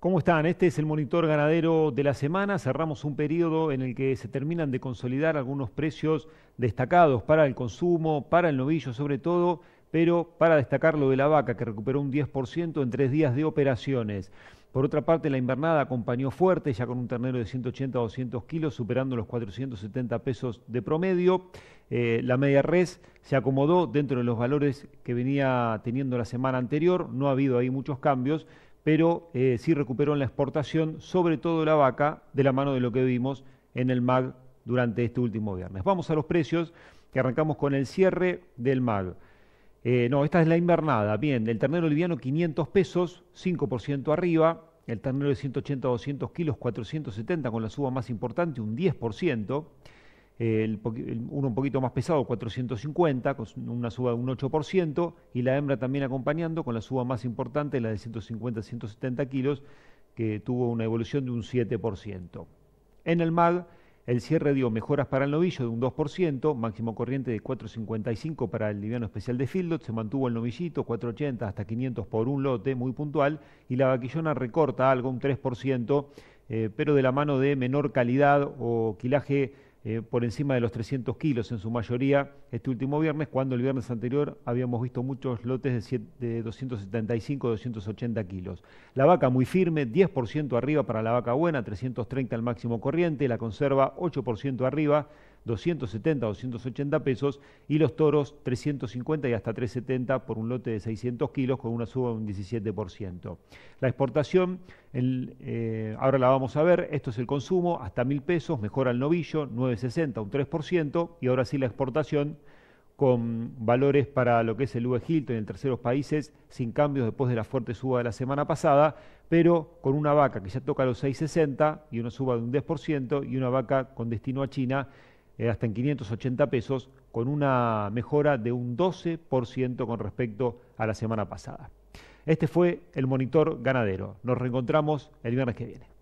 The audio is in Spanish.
¿Cómo están? Este es el monitor ganadero de la semana. Cerramos un periodo en el que se terminan de consolidar algunos precios destacados para el consumo, para el novillo sobre todo, pero para destacar lo de la vaca, que recuperó un 10% en tres días de operaciones. Por otra parte, la invernada acompañó fuerte, ya con un ternero de 180 a 200 kilos, superando los 470 pesos de promedio. Eh, la media res se acomodó dentro de los valores que venía teniendo la semana anterior, no ha habido ahí muchos cambios, pero eh, sí recuperó en la exportación, sobre todo la vaca, de la mano de lo que vimos en el MAG durante este último viernes. Vamos a los precios, que arrancamos con el cierre del MAG. Eh, no, esta es la invernada. Bien, el ternero liviano 500 pesos, 5% arriba. El ternero de 180 a 200 kilos, 470 con la suba más importante, un 10% uno un poquito más pesado, 450, con una suba de un 8%, y la hembra también acompañando con la suba más importante, la de 150 170 kilos, que tuvo una evolución de un 7%. En el MAG, el cierre dio mejoras para el novillo de un 2%, máximo corriente de 4.55 para el liviano especial de Fieldot, se mantuvo el novillito 4.80 hasta 500 por un lote, muy puntual, y la vaquillona recorta algo, un 3%, eh, pero de la mano de menor calidad o quilaje eh, por encima de los 300 kilos en su mayoría este último viernes, cuando el viernes anterior habíamos visto muchos lotes de, de 275, 280 kilos. La vaca muy firme, 10% arriba para la vaca buena, 330 al máximo corriente, la conserva 8% arriba, 270, 280 pesos y los toros 350 y hasta 370 por un lote de 600 kilos con una suba de un 17%. La exportación, eh, ahora la vamos a ver, esto es el consumo, hasta 1000 pesos, mejora el novillo, 960, un 3% y ahora sí la exportación con valores para lo que es el UE Hilton en terceros países, sin cambios después de la fuerte suba de la semana pasada, pero con una vaca que ya toca los 6,60 y una suba de un 10% y una vaca con destino a China eh, hasta en 580 pesos, con una mejora de un 12% con respecto a la semana pasada. Este fue el monitor ganadero. Nos reencontramos el viernes que viene.